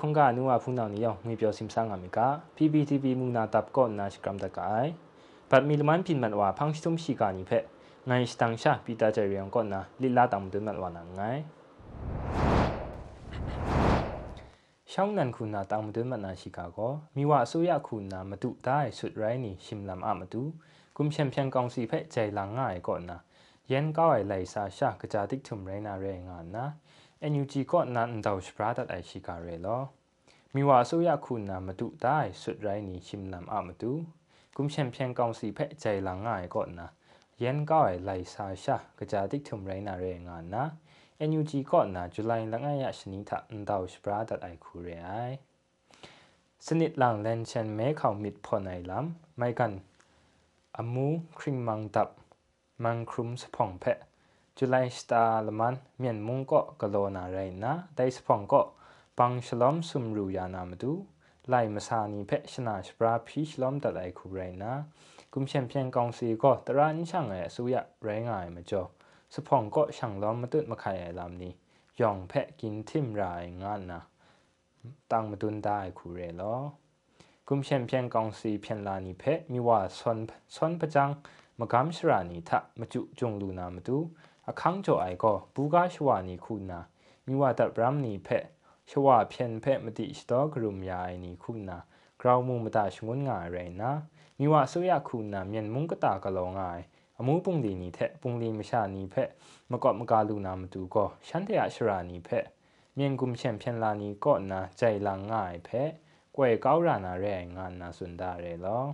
ခွန်ကနူဝဖုန်နောင်နီယောင်ငွေပြောစင်ဆာငါမီက PPTV မူနာတပ်ကောနာရှ်ကရမ်တကိုင်ပတ်မီလမန်ပင်မန်ဝါဖောင်စုံရှိကာနီဖက်ငိုင်းစတန်ရှာပီတာချေရီယံကောနာလီလာတမ်ဒွန်းမန်ဝါနာငိုင်းရှောင်းနန်ခုနာတောင်တွင်းမနာရှိကာကောမိဝအစိုးရခုနာမတုဒါရဆွတ်ရိုင်းနီရှင်လမ်အမတုကွမ်ချန်ပီယံကောင်စီဖက်ဂျိုင်လာငါရကောနာယန်ကောရလိုက်စာရှာကကြတိထုံရိုင်းနာရဲငါနာ NUG ก็นั่นดาวสปราตัดไอชิการเรลอมีว่าสุยาคุณนามาดูได้สุดไรนี้ชิมนำอามาดูกุมเชมเพียงกองสีเพะใจลังง่ายก่อนนะเย็นก็ไอไลซาชากระจาติดถมไรนาเรงานนะ NUG ก็นะจุลัยลังง่ายชนิดทันดาวสปราตัดไอคูเรไอสนิทลังเลนเชนเมฆเขามิดพอในล้ำไม่กันอมูคริมมังตับมังครุมสป่องแพะจุลัยสตาลมันเมียนมุงก็กโลนาไรนะได้สพองก็ปังฉลอมสุมรูยานามาดูไล่มาซานีเพชนาชปราพีฉลอมตัดไอคูไรนะกุมเชียนเพียงกองซีก็ตรานิช่างไอสุยะไรงายมาจอสพองก็ช่างล้อมมาตุดมาไข่ไอลำนี้ยองแพะกินทิมรายงานนะตั้งมาตุนได้คูเรลอกุมเชียนเพียงกองซีเพียงลานีเพะมีว่าซอนซอนประจังมากำชรานีทะมาจุจงลูนามาดูအခန်းကျော်အိုက်ကောဘူကာရှဝနီခုနာမြဝတဗရမနီဖက်ရှဝဖျန်ဖက်မတိစတောဂရုမယိုင်နီခုနာဂရောင်မုမတာရှငွန်းငါရိုင်နာမြဝဆိုရခုနာမြန်မုန်ကတာကလောငါအမှုပုန်ဒီနီထက်ပုန်လီမရှာနီဖက်မကော့မကာလူနာမတူကောရှန်တရရှရာနီဖက်မြန်ကုမချန်ဖျန်လာနီကော့နာကြိုင်လာငါဖက်ကွယ်ကောက်ရာနာရဲငါနာစွန်ဒါရဲလော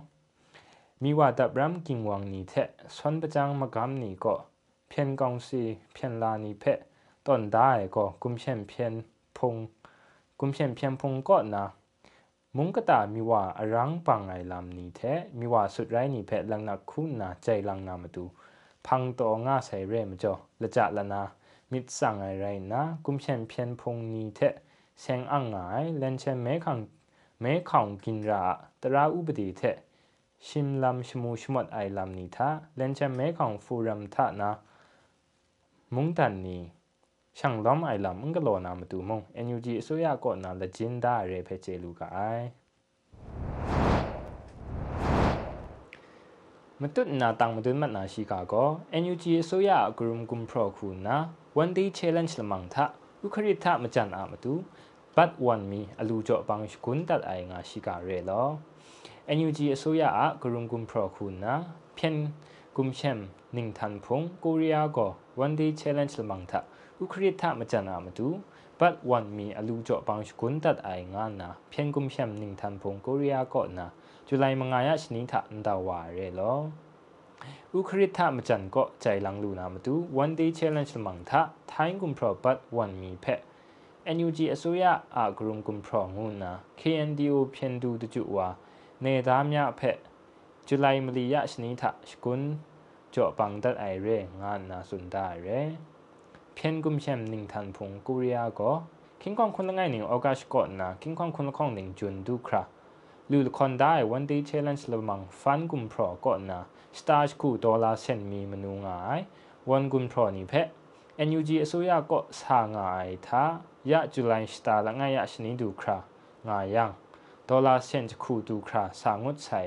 မိဝတဗရမ်ကင်ဝမ်နီထက်ဆွန်ပကြံမကမ်နီကော့พี公司偏拉ง佩，ีเพ贡献ต้นได้ก่อนเียกนะมุงกตามีว่ารังปังไอลำนี้แท้มีว่าสุดไรนี่เพลังนักคุณนะใจลังนามาดูพังตัวง่าใส่เร่มจ่อละจัดละนะมิดสั่งไอไรนะกุมเชนเพียงพงนี้แท้เชงอ่างไอเล่นเชนเมฆังเมฆของกินระตราอุบดีแท้ชิมลำชมูชมดไอลำนี้ท่าเล่นเชนเมฆของฟูรำท่านะမုန်တန်နီရှန်ဒမ်အိုင်လမ်ငကလောနာမတူမုံ NUG အစိုးရကော့နာလဂျင်ဒါရဲဖဲချေလူကအိုင်မတုနာတောင်မတွင်းမနာရှိကကော NUG အစိုးရဂရုမ်ကွန်ပရခုနာ one day challenge လမန်သဥခရစ်သမကြန်အာမတူ but one me အလူကြော့ပန်းရှကွန်တတ်အိုင်ငါရှိကရဲလော NUG အစိုးရအဂရုမ်ကွန်ပရခုနာဖျန်ကွမ်ရှမ်နင်းထန်ဖုံကိုရီးယားကော one day challenge lamang tha ukrit tha machana matu but one me alu jo pang shkun tat ai nga na phengkum sham ning tham phong korea ko na july mangaya shning tha nda wa re lo ukrit tha machan ko chai lang lu na matu one day challenge lamang tha thain kum pro but one me phe NUG အစိုးရအာဂရုံကွန်ဖရောငုနာ KNDO ဖြန်တူတကျွဝါနေသားများအဖက်ဇူလိုင်မလီယရှနီထရှကွန်းเจาะปังดัดไอเร่งานน่าสุนตาเรเพียนกุมเชมหนิงทันพงกุริยาก็คิงคองคนละไงหนิงออกาสก่อนนะคิงคองคนละข้องหนิงจุนดูครับลูลคอนได้วันดีเชลันส์ลมังฟันกุมพรอก่อนนะสตาร์คู่ดอลลาร์เซนมีมนูงายวันกุมพรอนี่เพะ NUG อสุยาก็สางายท่ายาจุลัยสตาร์ละไงยาชนิดดูครางายังดอลลาร์เซนคู่ดูคราสางงดใส่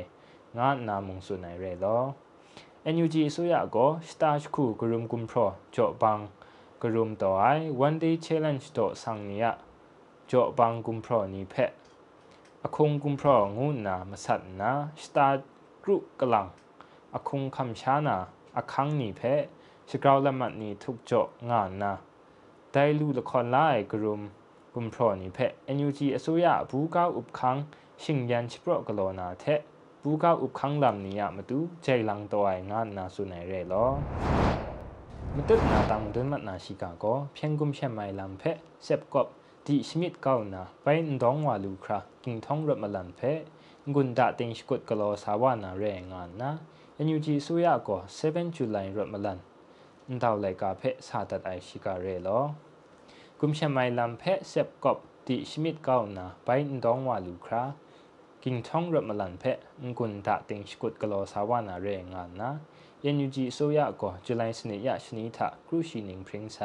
งานนามงสุนไหนเร่ลอ NUG สุยาก็ s t a ์ e คู่กรุมกุมพรจาะบังกรุมต่อไอวันเดย์เชลเลนจ์ต่อสังเนียจาะบังกุมพรนี้พะอคงกุมพรงูนามาสัตนะ s t a g ์กรุกลังอคงคำชานาอคังนี้แพะสกาวละมันนี้ทุกจบะงานนะได้รู้ละครไล่กรุมกุมพรนี้แพะ NUG สุยาบูก้าอุบคังชิงยันชิโปรกโลนาเทะဘူကဥခန်းလမ်နီယမတူဂျေလန်တောအိုင်ငါနာဆုနေရဲလောမတက်နာတမ်ဒန်မနာရှိကာကောဖျန်ကုမ်ရှက်မိုင်လမ်ဖက်ဆပ်ကော့ဒီရှမစ်ကောနာပိုင်ဒေါငဝါလူခရာကင်ထုံရမလန်ဖက်ငွန်ဒတင်ရှိကုတ်ကလောဆာဝနာရဲငါနာအန်ယူဂျီဆိုရကော7 July ရမလန်အန်တောက်လိုက်ကာဖက်စာတတ်အိုင်ရှိကာရဲလောกุมชมัยลำเพะเซบกอบติชมิดเก้านาไปดองวาลูครากิงท่องรับมาลันเพะงกุนตะติงสกุดกลอสาวานาเรงานนะเันยูจีโซยาก็จุลัยสนิยาชนิทะครูชินิงพริงไซ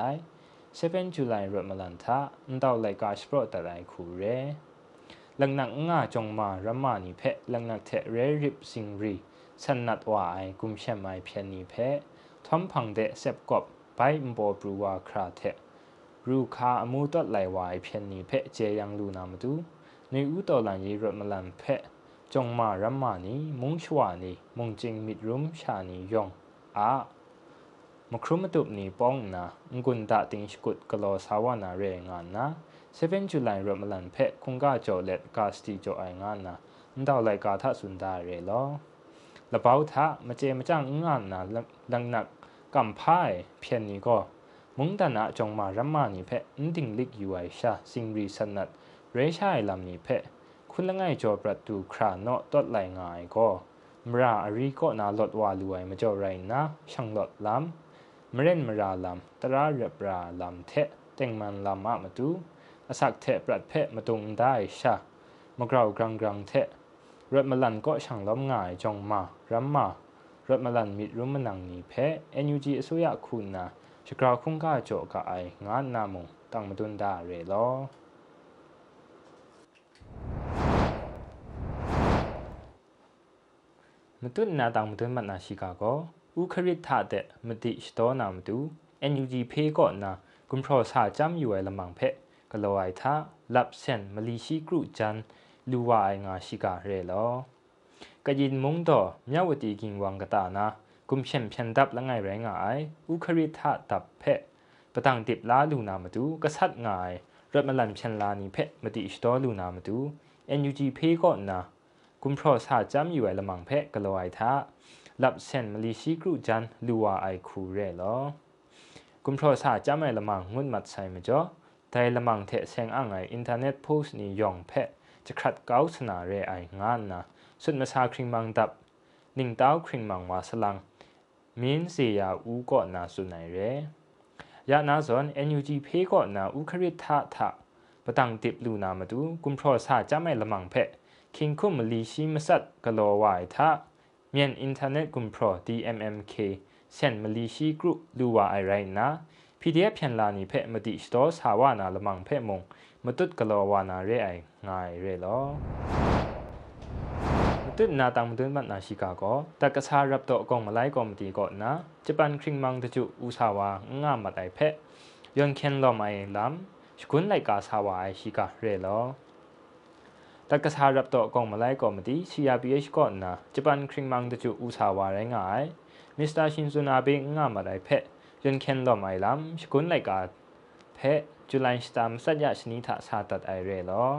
เซเว่นจุลัยรับมาลันทะนดาวไลกาสโปรตะไลคูเรลังนักง่าจงมารามานิเพะลังนักเทเรริบสิงรีสันนัดวาไอกุมเชมไยเพียนีเพะทอมพังเดเซบกบไปมบอบรัวคราเทรูคาอมูตัดไหลวายเพียนิีเพะเจยังลูนามดูနေဦးတော်လန်ရေးရမလန်ဖက်จงมารัมมานีมุงชวานีมุงจิงมิดรุมชานียองอามครุมตุบนีป้องนะงกุนตะติงชกุดกลอสาวานาเรงานนะ7 July รมลันเพะคงกาจอเล็ดกาสติจอไองานนะนดาวไลกาทะสุนดาเรลอละเปาทะมาเจมาจ้างงานนะลังนักกำพายเพียนนี้ก็มุงตนะจงมารัมมานีเพะนติงลิกอยู่ไอชาสิงรีสนัดเรชัยลำนี้เพะคุณละง่ายจอประตูคราเนาะตดไหลง่ายก็มราอรีก็นาลดวาลวยมาเจอไรนะช่างลดลำมเร่นมราลำตราเรบราลำเทะเต็งมันลำมามาดูอาศักเทะปรัเพะมาตรงได้ชะมากราวกรังกรังเทะรถมลันก็ช่างล้มง่ายจองมารัมมารถมลันมิดรุมมนังนี้เพะเอ็นยูจีสุยาคุณนะชกราวคุ้งก้าโจกะไองานนามงตั้งมาตุนดาเรลอမတွနာတောင်မတွမနာရှိကောဥခရစ်ထတဲ့မတိစတော်နာမတူ NUG ဖေးကောနာဂွန်ဖရောဆာကြမ်ယူလမန်ဖက်ကလောအိုက်သာလပ်ဆန်မလီရှိကရုဂျန်လူဝအိုင်ငါရှိကရဲလောကဂျင်မုံတော့မြဝတီကင်ဝန်ကတာနာဂွန်ဖြန်ဖြန်ဒပ်လငိုင်ရဲငါအိုင်ဥခရစ်ထတပ်ဖက်ပတန်တိပလာလူနာမတူကဆတ်ငိုင်ရမလန်ဖြန်လာနီဖက်မတိစတော်လူနာမတူ NUG ဖေးကောနာกุมพรอสาจำอยู่ไอละมังเพะกะลอยทาลับเซนมลีชีกรุจันลัวไอคูเรลอกุมพรอสาจำไอละมังงุนมัดใส่มาจ่อแต่ละมังเทเซงอ่างไออินเทอร์เน็ตโพสต์นี่ยองเพะ จะขัดเก้าสนาเรไองานนะ สุดมาซาคริงมังดับนิ่งเต้าคริงมังวาสลังมินเสียอูก็นาสุนัยเรยานาสอนเอ็นยูจีเพก็นาอุคริทะทะประตังติบลูนามาดูกุมพรอสาจำไอละมังเพะ king kum li shi masat galo wai tha mien internet kum pro dmmk sen malishi group luwa ai right na pdf ဖြန်လာနေဖက်မတိစတော်စာဝနာလမောင်ဖက်မုံမတုတ်ကလောဝနာရဲအိုင်ငိုင်ရဲလောမတုတ်နာတံမတုတ်မနာရှိကာကောတက္ကစားရပ်တော့အကောင်မလိုက်ကောမတီကောနာဂျပန်ခရင်မောင်တကျဥစာဝငါမတိုင်ဖက်ယွန်ခန်လောမိုင်လမ်ရှကွန်းလိုက်ကာစာဝအိုင်ရှိကာရဲလောတက္ကစားရပ်တော့အကောင်မလိုက်ကော်မတီ CRPH ကော့နာဂျပန်ခရင်မန်တချူဦးစာဝါရိုင်းငိုင်မစ္စတာရှင်ဆူနာဘေငါမလိုက်ဖက်ယွန်ကန်လောမိုင်လမ်ရှကွန်းလိုက်ကာဖက်ဂျူလိုင်းစတာမဆက်ရရှနီထစာတတ်အိုင်ရဲလော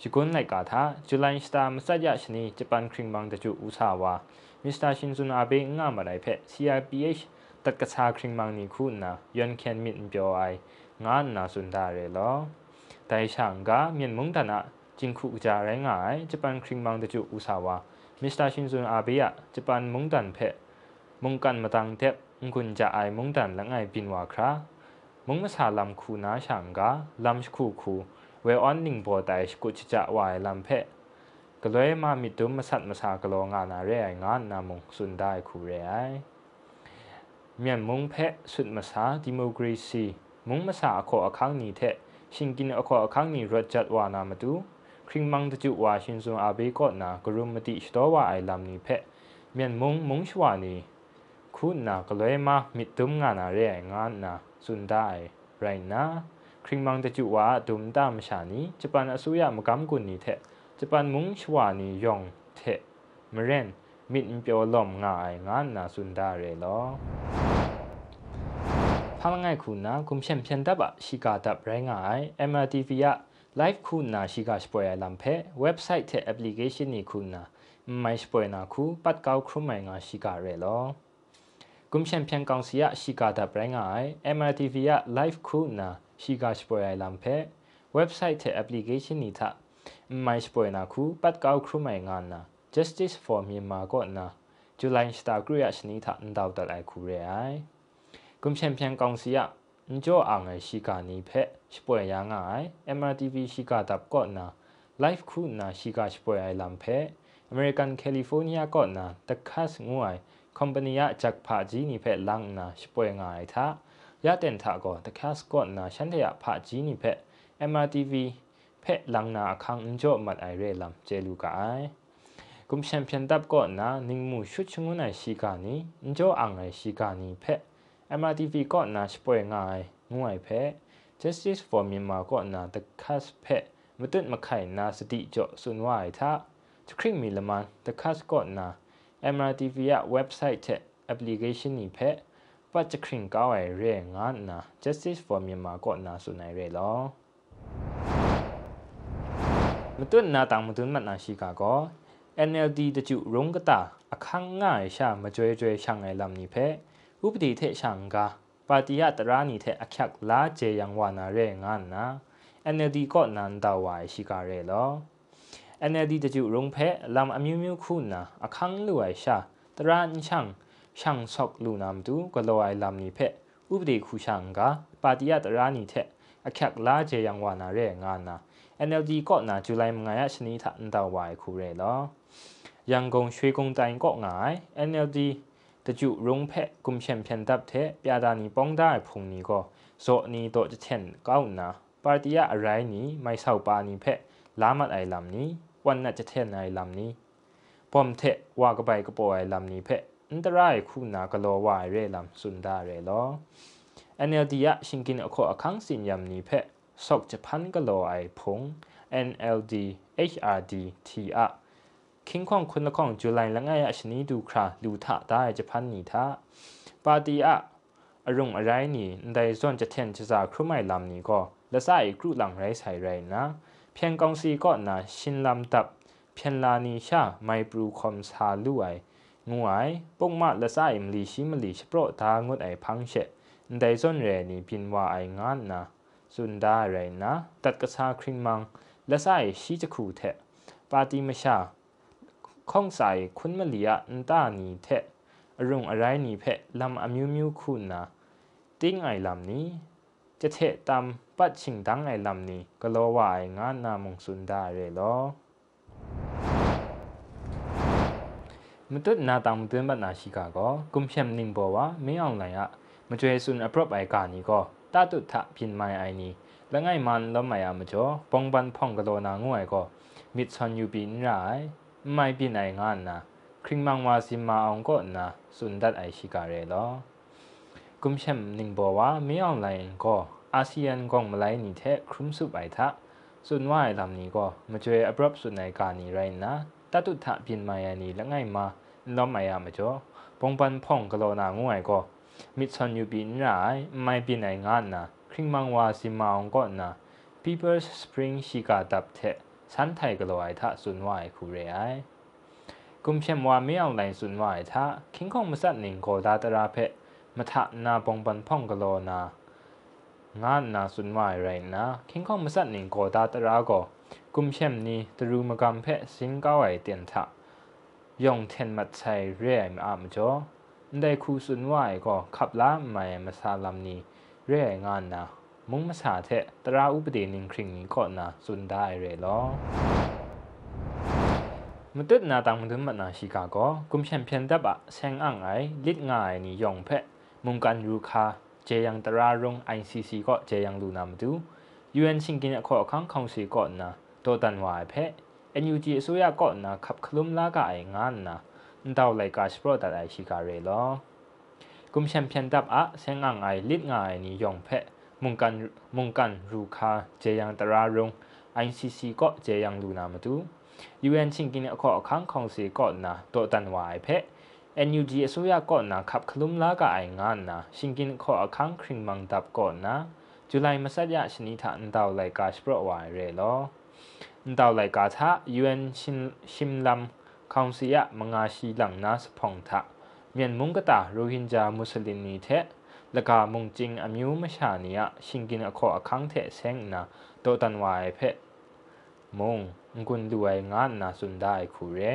ရှကွန်းလိုက်ကာသာဂျူလိုင်းစတာမဆက်ရရှနီဂျပန်ခရင်မန်တချူဦးစာဝါမစ္စတာရှင်ဆူနာဘေငါမလိုက်ဖက် CRPH တက္ကစားခရင်မန်နီခုနာယွန်ကန်မစ်ပြောအိုင်ငါနာစွန်ဒါရဲလောတိုင်ရှန်ကမြန်မုန်တနာจิงคูกจาไรงงายจี่ปันคริงบังเะจูอุสาวามิสตาชินซุนอาเบะญี่ปันมุงดันเพะมุงกันมาตังเทปคุณจะไอมุงดันและไงบินวาครามุงมาสาลำคูน้าฉางกาลำชคูคูเวออนหนิงบอแต่ชกุจจะวายลำเพะก็เลยมามิดุมมาสัตมาสากลองานอะไรงานนามงสุนได้คูเรไอเมียนมุงเพะสุดมาสาดิโมกรีซี มุงมาสาขออคังนี้เทะ ชิงกินอขออคังนี้รถจัดวานามาดูคริงมังตจุวาชินซุนอาเบกอดนากรุมมติชตวาไอลำมนีเพะเมียนมงมงชวานี คุณนากเลยมามิดตุมงานอะไรงานนะสุนได้ไรนะคริงมังตจุวาดุมตามชานีจะปันอสุยามกัมกุนนีเทะจะปันมงชวานียองเทะมเรนมิดมเปียวลอมงายงานนะสุนได้เรลอพังังไงคุณนะคุณเชมเชนดับะชิกาดับไรงาย MRTV อะ live ခုနာရှိကစပွဲလမ်ဖဲ website ထဲ application นี่ခုနာမိုင်းစပွဲနာခုပတ်ကောက်ခရမိုင်ငါရှိကရဲလောကွန်ရှန်ပြန်ကောင်စီယရှိကတာဘရန်ငါ MRTV ယ live ခုနာရှိကစပွဲလမ်ဖဲ website ထဲ application นี่ထမိုင်းစပွဲနာခုပတ်ကောက်ခရမိုင်ငါနာ justice for myanmar ကောနာ july star ကရရရှနီထန်ဒေါက်တာအိုက်ခုရဲအိုင်ကွန်ရှန်ပြန်ကောင်စီယ njo ange shika ni phe shpoe ya ngai mrtv shika tap ko na life khu na shika shpoe ai lam phe american california ko na takas nguai company ya chak pha ji ni phe lang na shpoe ngai tha ya ten tha ko takas ko na shan ya pha ji ni phe mrtv phe lang na khang njo mat ai re lam che lu ka ai กุมแชมเปียนดับก่อนนะนิ่งมูชุดชงุนไอชิกานีนโจอังไอชิกานีเพะ MRTV ကော့နာရှ်ပွဲငိုင်ငွိုင်ဖက် Justice for Myanmar ကော့နာတခတ်ဖက်မတွတ်မခိုင်နာစတိကြော့ဆွန်ဝိုင်သာစခရစ်မီလမန်တခတ်ကော့နာ MRTV ရဲ့ website တဲ့ application นี่ဖက်ပတ်ချခရင်ကောင်းရဲငါနာ Justice for Myanmar ကော့နာဆွန်နိုင်ရဲလောမတွတ်နာတောင်မတွတ်မနာရှိကာကော NLD တကျုရုံးကတာအခန်းငါရှာမကြွဲကြွဲရှာငိုင်လမ်နိဖဲဥပဒေเทชังกาปาติยะตรานีเทอักยักลาเจยังวานาเรงานนะ NLD ก็นันดาวายชิกาเรลอ NLD တကြုရုံဖဲလမ်အမျိုးမျိုးခုနာအခန်းလူဝိုင်ရှာတရန်ချန်ရှန်ဆော့လူနမ်တူကလောဝိုင်လမ်နီဖဲဥပဒေခုရှန်ကပါတီယတရာနီထက်အခက်လာကျေယံဝါနာရဲငါနာ NLD ကော့နာဇူလိုင်9ရက်ရှနီထန်တော်ဝိုင်ခုရဲလောရန်ကုန်ရွှေကုန်းတိုင်းကော့ငိုင် NLD แต่จู่รุ่งเพะกุมเชียนเพียนดับเทะปยาดานีป้องได้พุงนี้ก็โสนีโตจะเช่นก้าวหน้าปาร์ติยาอะไรนี้ไม่เศร้าปานีเพะล้ามัดไอ้ลำนี้วันน่ะจะเช่นไอ้ลำนี้ป้อมเทะว่าก็ไปก็ปล่อยลำนี้เพะอันตรายคู่หน้ากระโลไหวเร่ลำสุนดาเร่ล้อเอ็นเอลดีอะชิงกินอคอคังสินยำนี้เพะสกจะพันกระโลไอพง NLD HRD TR คิงของคนละของจุลัยละง่ายชนีดูคราดูท่าได้จะพันนีท่าปาติอะอารมณ์อะไรนี่ในส่วนจะเทนจะจากครุ่มไม่ลำนี้ก็และใส่ครูหลังไรใส่ไรนะ เพียงกองซีก็นะชินลำตับเพียงลานีชาไม่ปรูคอมซาลุไองวยปงมาและใส่มลีชิมลีชโปรตางดไอพังเชะในส่วนเรนี่พินว่าไองานนะ สุนดาไรนะตัดกระชาคริงมังและใส่ชีจะคููเทะปาติมชาคงใส่คุณมาเลียนตานีเทอรุงอะไรนี่เพะลำอมิวมิวคุณนะติ้งไอลำนี้ จะเทตามปัดชิงดังไอลำนี้ก็รอว่าไองานนามงสุนดาเลยหรอมตุดนาตามเตือนบัดนาชิกาก็กุมเชมนิงบอกว่าไม่เอาไหนอะมาช่วยสุนอพรบไอการนี้ก็ตาตุทะพินไม่ไอนี้แล้วไงมันแล้วไม่อะมาจ่อปองบันพองกระโดนางงวยก็มิดชนยูบินไรမိုင်ပြိနိုင်ငါနာခရင်မန်ဝါစီမာအောင်ကောနာစွန်ဒတ်အိုင်ရှိကာရဲလောกุมเชมนิงบอกว่ามีออนไลน์ก็อาเซียนกองมาไลนี่แท้ครุ้มสุบไปทะส่วนว่าลำนี้ก็มาเจออับรับส่วนในการนี้ไรนะตัดุทะเปลี่ยนมายานี้และง่ายมาล้อมมายามาจ่อปงปันพ่องกะโลนางวยก็มิชอนยูปีนร้ายไม่เปลี่ยนไหนงานนะคริงมังวาซิมาองก็นะ People's Spring ชิกาดับแท้สันไทยกลอยทะสุนวายคูเรไอกุมเชมวาไม่เอาไรลสุนวายทะคิงคงมาสัตหนิงโคดาตราเพะมาทะนาปงปันพ่องกโลนา งานนาสุนวายไรนะ คิงคงมาสัตหนิงโคดาตราโกกุมเชมนี้ตรูมากำเพะสิงเก้าไอเตียนทะยองเทนมัดช้ยเรียมอามจอได้คูสุนวายก็ขับล้าหม่มาซาลามนี้เรียงานนะมุงมาสาเทตราอุปเดนิงคริงนี้ก่อนนะสุนได้เรลอมตุดนาตังมุดมันาชิกาโกกุมเชมเพียนดับะเซงอ่างไอลิดง่ายนี่ยองเพะมุงกันรูคา เจยังตรารงไอซีซีก็เจยังลูนามดูยูเอ็นชิงกินขอข้างคงสีก่อนนะโตตันวายเพะเอ็นยูจีสุยาก่อนนะขับคลุมลากายงานนะดาวไลกาสโปรตัดไอชิกาเรลอกุมเชมเพียนดับอะเซงอ่างไอลิดง่ายนี่ยองเพะမွန်ကန်မွန်ကန်ရူခာဂျေယန်တရာရုံ ICC ကော့ဂျေယန်လူနာမတူ UN ချင်းကင်းအခေါ်အခန်းခေါင်စီကော့နာတော့တန်ဝိုင်ဖက် NUG အစိုးရကော့နာခပ်ခလုံလာကအိုင်ငါနာရှင်ကင်းခေါ်အခန်းခရင်မန်တပ်ကော့နာဇူလိုင်မဆက်ရရှနီထာအန်တောက်လိုက်ကာစပရဝိုင်ရဲလောအန်တောက်လိုက်ကာသာ UN ရှင်ရှင်လမ်ကောင်စီယမငါရှိလမ်နာစဖုန်သာမြန်မုန်ကတာရိုဟင်ဂျာမွတ်စလင်နီတဲ့လကမုန်ကျင်းအမျိုးမရှာနီယရှင်ကင်အခေါ်အခန်းထဲဆင်းနာတောတန်ဝိုင်ဖက်မုံငွန်းလူဝိုင်ငါနာစွန်ဒိုင်ခူရဲ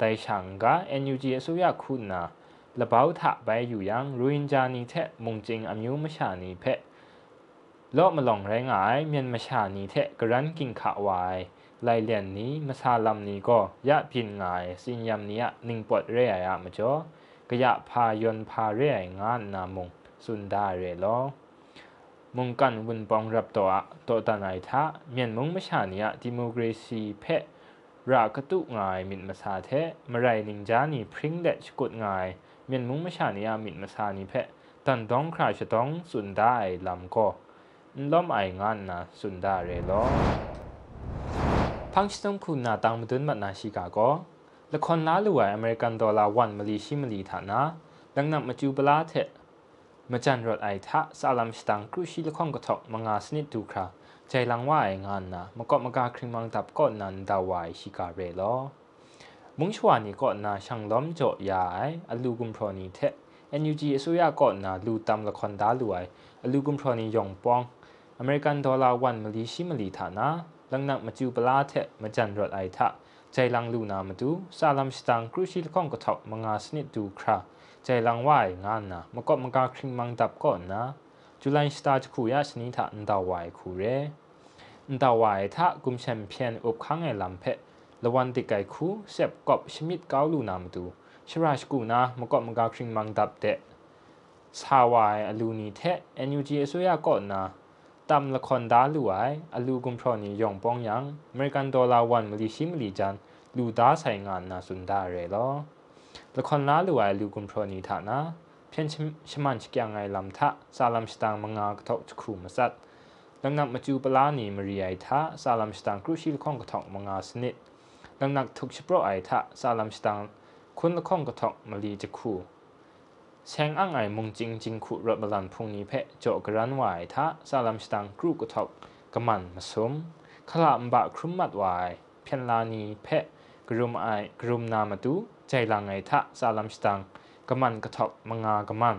တိုင်ဆောင်က NUG အစိုးရခုနာလဘောက်ထဘဲယူယံရိုဟင်ဂျာနီထက်မုန်ကျင်းအမျိုးမရှာနီဖက်လော့မလောင်ရဲငိုင်မြန်မရှာနီထက်ဂရန်ကင်ခဝိုင်လိုင်လျန်နီမဆာလမ်နီကိုရပြင်းငိုင်စင်ယမ်နီယနင်းပတ်ရဲရမကျော်กยะพายนพาเรียงานนามงสุนดาเรลอมงกันวุนปองรับตัวตัวตานายทะเมียนมงมชาเนียดิโมกรซีเพะรากตุงายมินมาซาเทมาไรนิงจานีพริ้งเดชกุดงาย เมียนมุงมชาเนียมินมาซานีเพะตันต้องคราชต้องสุนได้ลำก็ล้อมไองานนะสุนดาเรลอ พังชิตงคุณนาตังมดุนมัดนาชิกากละครล้าลลวยอเมริกันดอลลาร์วันมลีชิมลีฐานะดังนั้นมาจูบลาเทมาจันรถไอทะสาลามสตังครูชิละครกระทบมังาสนิดดูครับใจลังว่าไองานนะมาก็มากาครงมังตับก็นันดาวายชิกาเรลอมุงชวานี่ก็นาช่างล้อมโจยยายอลูกุมพรนีเทยูจีสุยาก็นาลูตามละครด้าลลวยอลูกุมพรนียองปองอเมริกันดอลลาร์วันมลีชิมลีฐานะลังนันมาจูบลาเทมาจันรถไอทะใจลังลูนามาดูซาลัมสตังครูชิลคองกทบมังอาสนิดดูคราใจลังวายงานนะมะก็มังกาคริงมังดับก่อนนะ จุลัยสตาจคูยาสนิทาอันดาวายคูเรอันดาวายทะกุมเชมเพียนอบข้างไอลำเพละวันติไกคูเซบกอบชมิดเกาลูนามาดูชราชกูนะมะก็มังกาคริงมังดับเดะสาวายอลูนีเทะเอ็นยูจีเอสุยาก่อนนะตามละครดาลูไออลูกุมพรนี่ยองปองยังเมริกันดอลลาร์วันมลิชิมลิจันลูดาใส่งานนาสุนดาเรลอละครลาลูไอลูกุมพรนี่านะ เพียนชมันชกยังไงลำทะซาลัมสตางมังากทอกครูมาสัตลังนักมาจูปลานีมรีไอทะซาลัมสตางครูชิลคองกทอกมังาสนิดลังนักทุกชโปรไอทะซาลัมสตางคุณละครองกทอกมลีจะครูแชงอ่างไอมงจิงจิงขุรบลันพงนี้เพะโจกรันไหวทะซาลัมสตังกรูกุทอกกมันมาสมขลามบะครุมมัดไหวเพียนลานีเพะกรุมไอกรุมนามาตุใจลังไอทะซาลัมสตังกมันกระทอกมังากมัน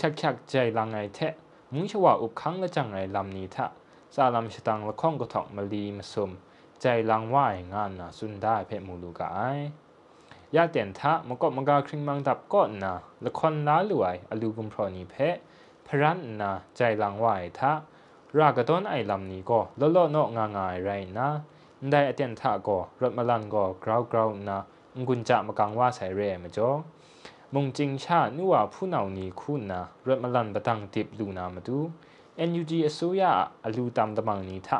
ชักชักใจลังไอเทะมุงชวาอุบคังละจังไอลำนี้ทะซาลัมสตังละข้องกระทอกมาลีมาสมใจลังไหวงานนะสุนได้เพะมูลูกาไอยาเตียนทะมก็มกาคริงมังดับก็นะละคนล้าลวยอลูกุมพรนีเพพรันนะใจลังไหวทะรากต้นไอลำนี้ก็ลลนอกงางายไรนะ ได้อเตียนทะก็รถมาลันก็กราวกราวนะกุญจะมกังว่าใส่เรมาจ้อมงจิงชาหนัวผู้เหนานี้คุณนะรถมาลันประตังติบลูนามาดู NUG อสุยาอลูตามตะมังนี้ทะ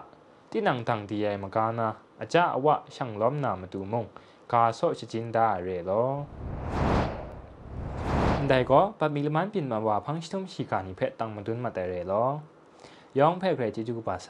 ที่นังตังตีใหญ่มากานะอาจารย์ว่าช่างล้อมนามาดูมงกาโซชิจินดาเรโลได้ก็ปะมีลมันปินมาว่าพังชิทมชิกานิเพตังมาดุนมาแต่เรโลยองเพ่เพจิจุกุปาไซ